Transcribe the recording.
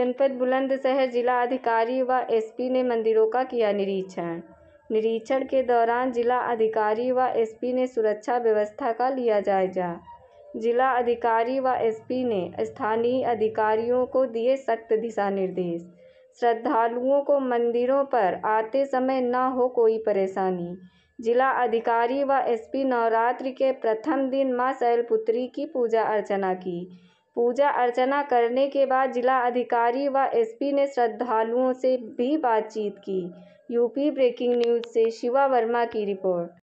जनपद बुलंदशहर जिला अधिकारी व एस पी ने मंदिरों का किया निरीक्षण निरीक्षण के दौरान जिला अधिकारी व एसपी ने सुरक्षा व्यवस्था का लिया जायजा जिला अधिकारी व एसपी ने स्थानीय अधिकारियों को दिए सख्त दिशा निर्देश श्रद्धालुओं को मंदिरों पर आते समय न हो कोई परेशानी जिला अधिकारी व एसपी नवरात्र के प्रथम दिन मां शैलपुत्री की पूजा अर्चना की पूजा अर्चना करने के बाद जिला अधिकारी व एसपी ने श्रद्धालुओं से भी बातचीत की यूपी ब्रेकिंग न्यूज से शिवा वर्मा की रिपोर्ट